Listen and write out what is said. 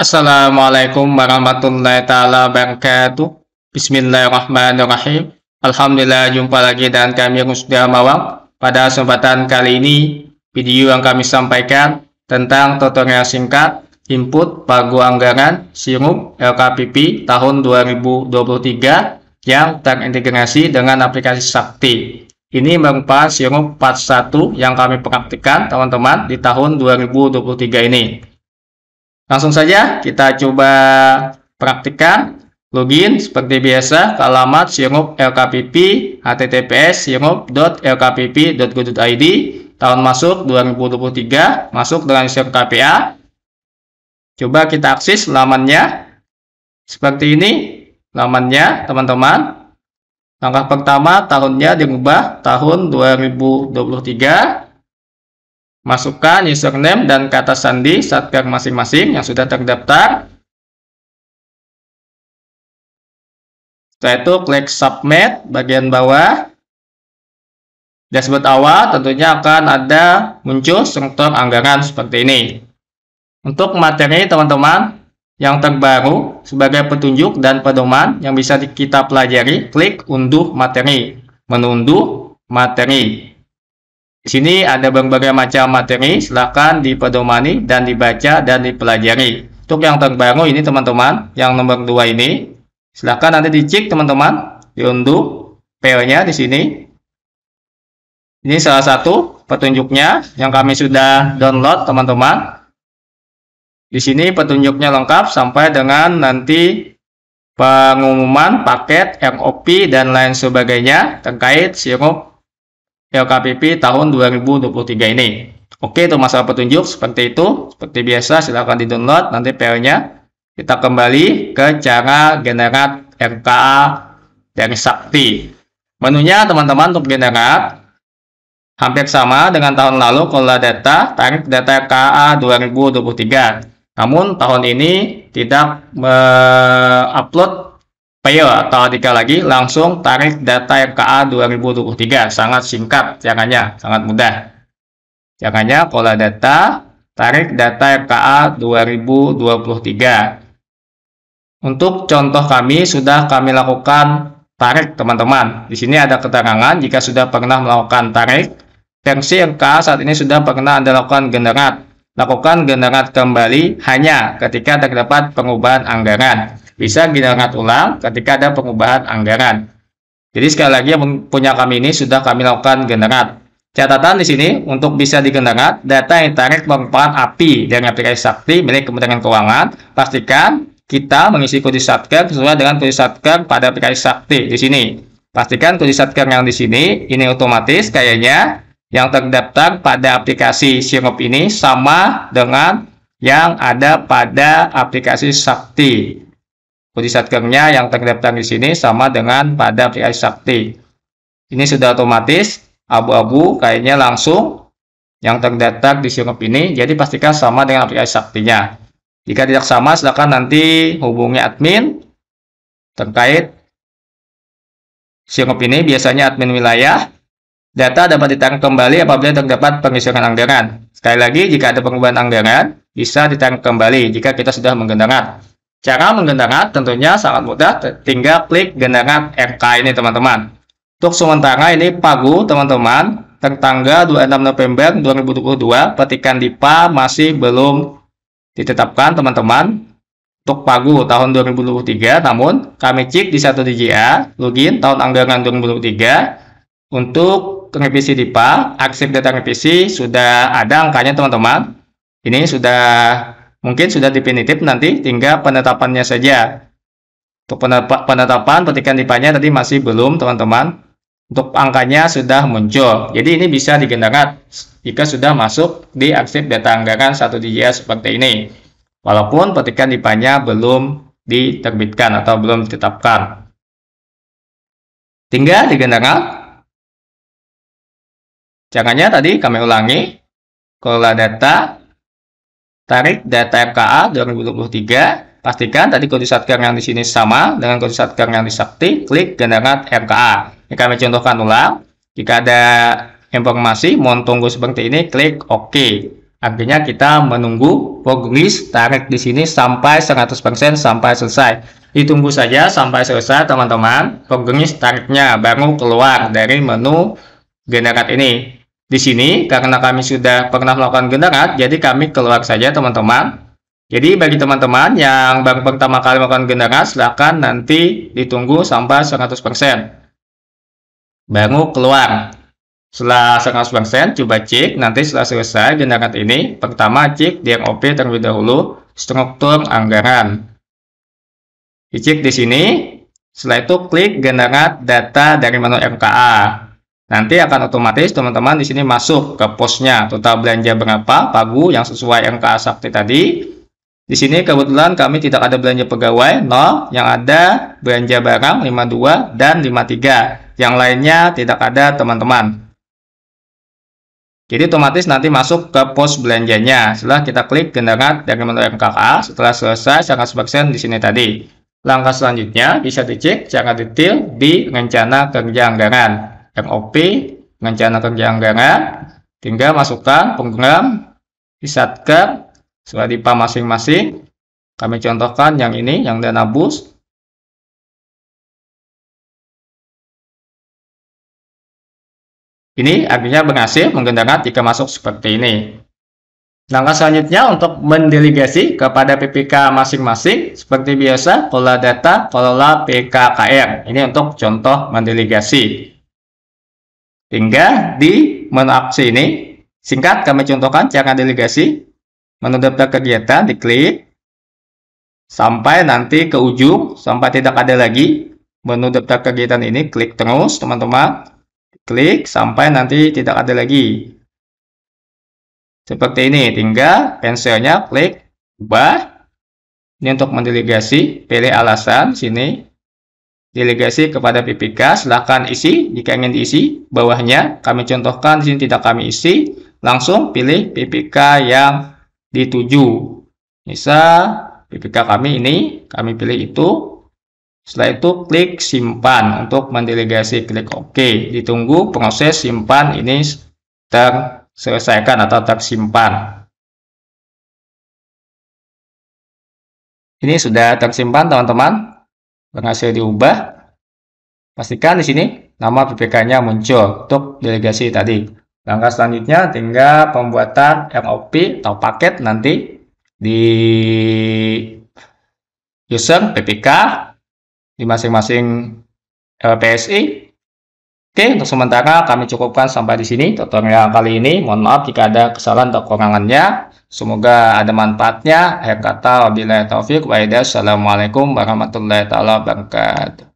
Assalamualaikum warahmatullahi taala wabarakatuh. Bismillahirrahmanirrahim. Alhamdulillah jumpa lagi dengan kami Gus Mawang. Pada kesempatan kali ini, video yang kami sampaikan tentang tutorial singkat input pagu anggaran sirup LKPP tahun 2023 yang terintegrasi dengan aplikasi Sakti. Ini merupakan sirup 41 yang kami praktikkan teman-teman di tahun 2023 ini. Langsung saja kita coba praktikkan login seperti biasa ke alamat sirup lkpp https sirup.lkpp.go.id tahun masuk 2023 masuk dengan sirup KPA coba kita akses lamannya seperti ini lamannya teman-teman langkah pertama tahunnya diubah tahun 2023 Masukkan username dan kata sandi satker masing-masing yang sudah terdaftar. Setelah itu klik submit bagian bawah. Dashboard awal tentunya akan ada muncul struktur anggaran seperti ini. Untuk materi teman-teman yang terbaru sebagai petunjuk dan pedoman yang bisa kita pelajari, klik unduh materi, menunduh materi. Di sini ada berbagai macam materi, silahkan dipedomani dan dibaca dan dipelajari. Untuk yang terbaru ini teman-teman, yang nomor 2 ini, silahkan nanti dicek teman-teman, diunduh PO-nya di sini. Ini salah satu petunjuknya yang kami sudah download teman-teman. Di sini petunjuknya lengkap sampai dengan nanti pengumuman paket MOP dan lain sebagainya terkait sirup LKPP tahun 2023 ini. Oke, itu masalah petunjuk seperti itu. Seperti biasa, silahkan di-download nanti PL-nya. Kita kembali ke cara generat RKA dari Sakti. Menunya, teman-teman, untuk generat hampir sama dengan tahun lalu kalau data tarik data RKA 2023. Namun, tahun ini tidak upload Payo, atau tiga lagi langsung tarik data RKA 2023 sangat singkat caranya sangat mudah caranya pola data tarik data RKA 2023 untuk contoh kami sudah kami lakukan tarik teman-teman di sini ada keterangan jika sudah pernah melakukan tarik versi RKA saat ini sudah pernah anda lakukan generat lakukan generat kembali hanya ketika terdapat pengubahan anggaran bisa diingat ulang ketika ada pengubahan anggaran. Jadi sekali lagi yang punya kami ini sudah kami lakukan generat. Catatan di sini untuk bisa digenerat data yang ditarik merupakan API dari aplikasi Sakti milik Kementerian Keuangan. Pastikan kita mengisi kode satker sesuai dengan kode satker pada aplikasi Sakti di sini. Pastikan kode satker yang di sini ini otomatis kayaknya yang terdaftar pada aplikasi Sirup ini sama dengan yang ada pada aplikasi Sakti. Budi satkernya yang terdaftar di sini sama dengan pada PI Sakti. Ini sudah otomatis abu-abu kayaknya langsung yang terdaftar di sirup ini jadi pastikan sama dengan API Saktinya. Jika tidak sama silakan nanti hubungi admin terkait sirup ini biasanya admin wilayah Data dapat ditarik kembali apabila terdapat pengisian anggaran. Sekali lagi, jika ada perubahan anggaran, bisa ditarik kembali jika kita sudah menggendangkan. Cara menggenerat tentunya sangat mudah, tinggal klik generat RK ini teman-teman. Untuk sementara ini pagu teman-teman, tertanggal 26 November 2022, petikan DIPA masih belum ditetapkan teman-teman. Untuk pagu tahun 2023, namun kami cek di satu DJA, login tahun anggaran 2023. Untuk revisi DIPA, aksi data revisi sudah ada angkanya teman-teman. Ini sudah mungkin sudah definitif nanti tinggal penetapannya saja untuk penetapan petikan tipanya tadi masih belum teman-teman untuk angkanya sudah muncul jadi ini bisa digendangkan jika sudah masuk di arsip data anggaran satu DJS seperti ini walaupun petikan tipanya belum diterbitkan atau belum ditetapkan tinggal digendangkan. caranya tadi kami ulangi kelola data Tarik data MKA 2023. Pastikan tadi kode satker yang di sini sama dengan kode satker yang di sakti. Klik generate MKA. Ini kami contohkan ulang. Jika ada informasi mohon tunggu seperti ini, klik OK. Artinya kita menunggu progres tarik di sini sampai 100% sampai selesai. Ditunggu saja sampai selesai teman-teman. Progres tariknya baru keluar dari menu generate ini di sini karena kami sudah pernah melakukan generat, jadi kami keluar saja teman-teman. Jadi bagi teman-teman yang baru pertama kali melakukan generat, silahkan nanti ditunggu sampai 100%. Baru keluar. Setelah 100%, coba cek. Nanti setelah selesai generat ini, pertama cek di DROP terlebih dahulu, struktur anggaran. Cek di sini. Setelah itu klik generat data dari menu MKA. Nanti akan otomatis teman-teman di sini masuk ke posnya total belanja berapa pagu yang sesuai yang sakti tadi. Di sini kebetulan kami tidak ada belanja pegawai 0, yang ada belanja barang 52 dan 53. Yang lainnya tidak ada teman-teman. Jadi otomatis nanti masuk ke pos belanjanya. Setelah kita klik kendaraan dari menu MKK, setelah selesai sebagian di sini tadi. Langkah selanjutnya bisa dicek secara detail di rencana kerja anggaran. MOP rencana kerja anggaran tinggal masukkan program di satker sesuai IPA masing-masing kami contohkan yang ini yang dana bus Ini artinya berhasil menggendangkan jika masuk seperti ini. Langkah selanjutnya untuk mendelegasi kepada PPK masing-masing seperti biasa pola data, pola PKKR. Ini untuk contoh mendelegasi. Hingga di menu aksi ini, singkat kami contohkan cara delegasi. Menu daftar kegiatan diklik sampai nanti ke ujung sampai tidak ada lagi menu daftar kegiatan ini klik terus teman-teman klik sampai nanti tidak ada lagi seperti ini tinggal pensilnya klik ubah ini untuk mendelegasi pilih alasan sini delegasi kepada PPK. Silahkan isi jika ingin diisi bawahnya. Kami contohkan di sini tidak kami isi. Langsung pilih PPK yang dituju. Bisa PPK kami ini, kami pilih itu. Setelah itu klik simpan untuk mendelegasi. Klik OK. Ditunggu proses simpan ini terselesaikan atau tersimpan. Ini sudah tersimpan teman-teman berhasil diubah, pastikan di sini nama PPK-nya muncul untuk delegasi tadi. Langkah selanjutnya tinggal pembuatan MOP atau paket nanti di user PPK di masing-masing LPSI eh, Oke, untuk sementara kami cukupkan sampai di sini tutorial kali ini. Mohon maaf jika ada kesalahan atau kekurangannya. Semoga ada manfaatnya. Akhir kata, wabillahi taufiq wa'idah, Assalamualaikum warahmatullahi wabarakatuh.